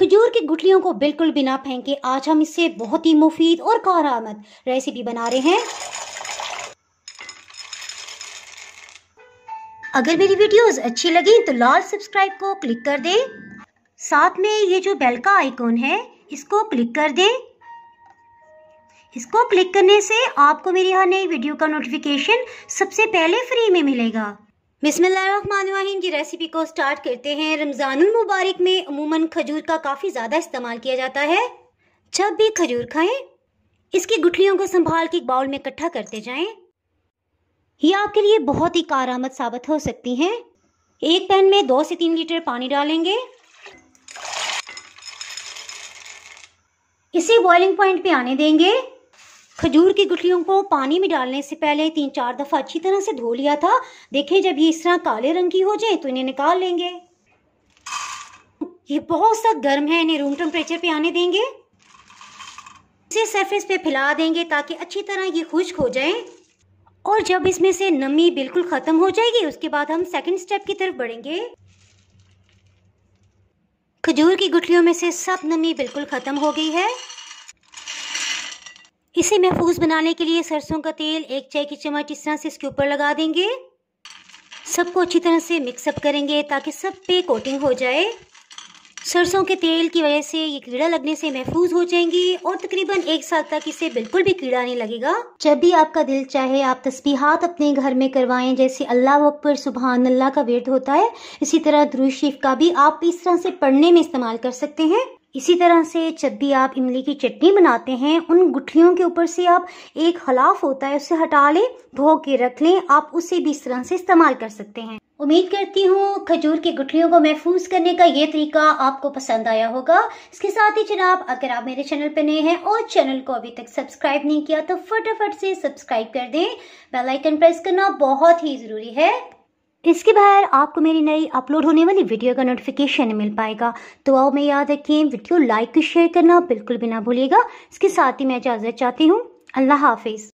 खजूर की गुटलियों को बिल्कुल बिना फेंके आज हम इससे बहुत ही मुफीद और कारआमद रेसिपी बना रहे हैं अगर मेरी वीडियोस अच्छी लगी तो लाल सब्सक्राइब को क्लिक कर दें साथ में ये जो बेल का आइकॉन है इसको क्लिक कर दें इसको क्लिक करने से आपको मेरी हर नई वीडियो का नोटिफिकेशन सबसे पहले फ्री में मिलेगा बिसमीम की रेसिपी को स्टार्ट करते हैं रमज़ानुल मुबारक में अमूमन खजूर का काफ़ी ज़्यादा इस्तेमाल किया जाता है जब भी खजूर खाएं इसकी गुठलियों को संभाल के एक बाउल में इकट्ठा करते जाएं ये आपके लिए बहुत ही कारामद साबित हो सकती हैं एक पैन में दो से तीन लीटर पानी डालेंगे इसे बॉइलिंग पॉइंट पे आने देंगे खजूर की गुठलियों को पानी में डालने से पहले तीन चार दफ़ा अच्छी तरह से धो लिया था देखें जब ये इस तरह काले रंग की हो जाए तो इन्हें निकाल लेंगे ये बहुत सा गर्म है इन्हें रूम टेम्परेचर पे आने देंगे इसे सरफेस पे फैला देंगे ताकि अच्छी तरह ये खुश्क हो जाए और जब इसमें से नमी बिल्कुल ख़त्म हो जाएगी उसके बाद हम सेकेंड स्टेप की तरफ बढ़ेंगे खजूर की गुठलियों में से सब नमी बिल्कुल ख़त्म हो गई है इसे महफूज बनाने के लिए सरसों का तेल एक चाय की चम्मच इस तरह से इसके ऊपर लगा देंगे सबको अच्छी तरह से मिक्सअप करेंगे ताकि सब पे कोटिंग हो जाए सरसों के तेल की वजह से ये कीड़ा लगने से महफूज हो जाएंगी और तकरीबन एक साल तक इसे बिल्कुल भी कीड़ा नहीं लगेगा जब भी आपका दिल चाहे आप तस्बीहात अपने घर में करवाएं जैसे अल्लाह अकबर सुबहान अल्लाह का वेद होता है इसी तरह द्रुशीफ का भी आप इस तरह से पढ़ने में इस्तेमाल कर सकते हैं इसी तरह से जब भी आप इमली की चटनी बनाते हैं उन गुठलियों के ऊपर से आप एक हलाफ होता है उसे हटा लें धो के रख लें आप उसे भी इस तरह से इस्तेमाल कर सकते हैं उम्मीद करती हूँ खजूर की गुठलियों को महफूज करने का ये तरीका आपको पसंद आया होगा इसके साथ ही जनाब अगर आप मेरे चैनल पर नए हैं और चैनल को अभी तक सब्सक्राइब नहीं किया तो फटाफट से सब्सक्राइब कर दें बेलाइकन प्रेस करना बहुत ही ज़रूरी है इसके बाहर आपको मेरी नई अपलोड होने वाली वीडियो का नोटिफिकेशन मिल पाएगा तो आओ मैं याद रखें वीडियो लाइक शेयर करना बिल्कुल भी ना भूलिएगा इसके साथ ही मैं इजाज़त चाहती हूँ अल्लाह हाफिज़